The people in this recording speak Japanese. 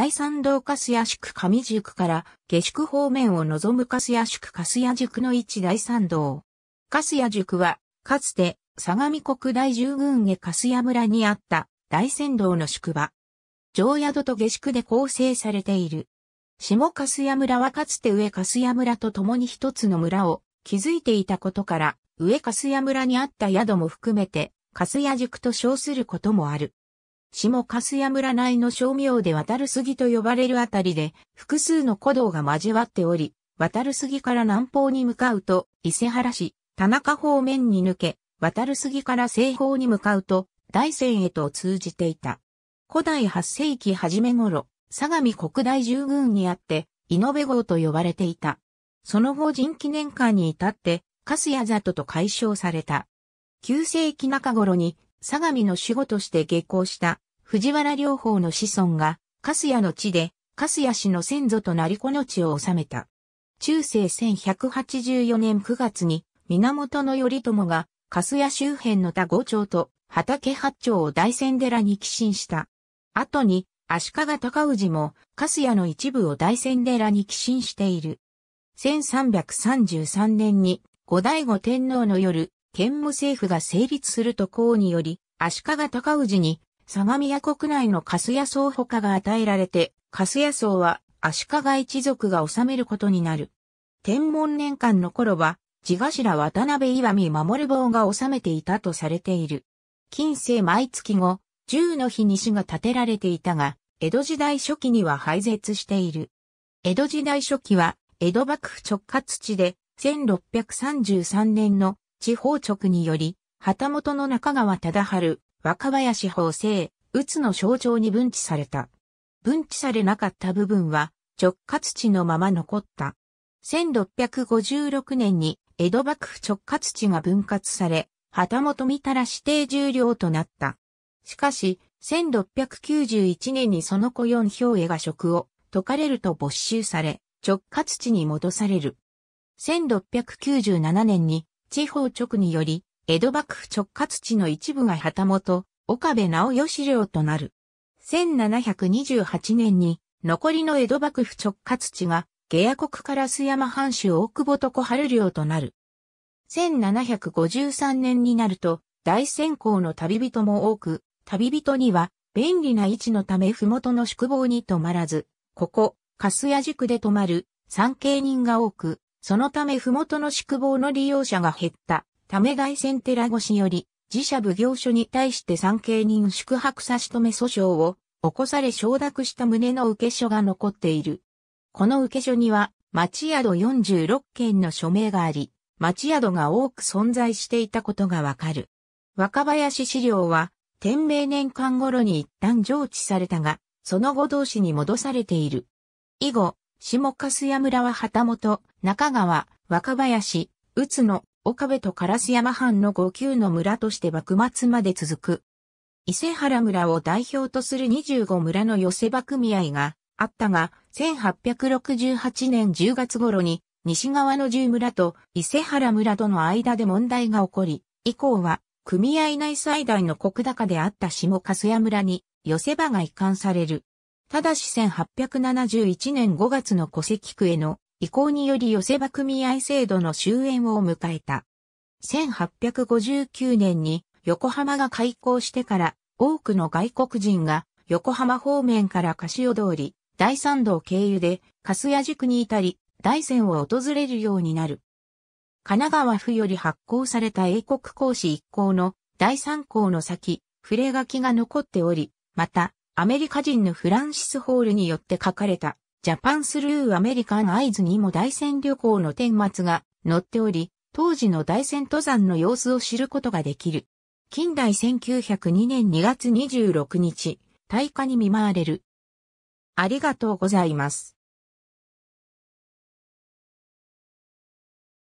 第三道粕屋宿上宿から下宿方面を望む粕屋宿粕屋宿の一第三道。粕屋宿は、かつて相模国大従軍下粕屋村にあった大仙道の宿場。上宿と下宿で構成されている。下粕屋村はかつて上粕屋村と共に一つの村を築いていたことから、上粕屋村にあった宿も含めて、粕屋宿と称することもある。下粕谷村内の小名で渡る杉と呼ばれるあたりで、複数の古道が交わっており、渡る杉から南方に向かうと、伊勢原市、田中方面に抜け、渡る杉から西方に向かうと、大仙へと通じていた。古代8世紀初め頃、相模国大従軍にあって、井上号と呼ばれていた。その後人記念館に至って、粕谷里と解消された。9世紀中頃に相模の守護として下校した藤原両方の子孫が、カスヤの地で、カスヤ氏の先祖となりこの地を治めた。中世1184年9月に、源頼朝が、カスヤ周辺の田五町と畑八町を大仙寺に寄進した。後に、足利高氏も、カスヤの一部を大仙寺に寄進している。1333年に、後醍醐天皇の夜、県務政府が成立すると公により、足利尊氏に、相模屋国内のカスヤ荘保家が与えられて、カスヤ荘は足利一族が治めることになる。天文年間の頃は、地頭渡辺岩見守坊が治めていたとされている。近世毎月後、十の日に市が建てられていたが、江戸時代初期には廃絶している。江戸時代初期は、江戸幕府直轄地で、1633年の地方直により、旗本の中川忠春、若林法政、宇津の象徴に分置された。分置されなかった部分は直轄地のまま残った。1656年に江戸幕府直轄地が分割され、旗本みたら指定重量となった。しかし、1691年にその子四兵衛が職を解かれると没収され、直轄地に戻される。1697年に地方直により、江戸幕府直轄地の一部が旗本、岡部直義領となる。1728年に、残りの江戸幕府直轄地が、下野国から須山藩主大久保と小春領となる。1753年になると、大先行の旅人も多く、旅人には、便利な位置のため麓の宿坊に泊まらず、ここ、粕や宿で泊まる、参経人が多く、そのため麓の宿坊の利用者が減った。ため外線寺越しより、自社奉行所に対して産経人宿泊差し止め訴訟を起こされ承諾した旨の受け書が残っている。この受け書には、町宿46件の署名があり、町宿が多く存在していたことがわかる。若林資料は、天明年間頃に一旦上置されたが、その後同士に戻されている。以後、下粕屋村は旗本、中川、若林、宇都野、岡部と烏山藩の5級の村として幕末まで続く。伊勢原村を代表とする25村の寄せ場組合があったが、1868年10月頃に西側の10村と伊勢原村との間で問題が起こり、以降は組合内最大の国高であった下粕屋村に寄せ場が移管される。ただし1871年5月の戸籍区への移行により寄せ場組合制度の終焉を迎えた。1859年に横浜が開港してから多くの外国人が横浜方面から柏通り、第三道経由で、粕屋塾に至り、大山を訪れるようになる。神奈川府より発行された英国公使一行の第三項の先、触れ書きが残っており、また、アメリカ人のフランシス・ホールによって書かれた、ジャパンスルーアメリカンアイズにも大戦旅行の顛末が載っており、当時の大戦登山の様子を知ることができる。近代1902年2月26日、大火に見舞われる。ありがとうございます。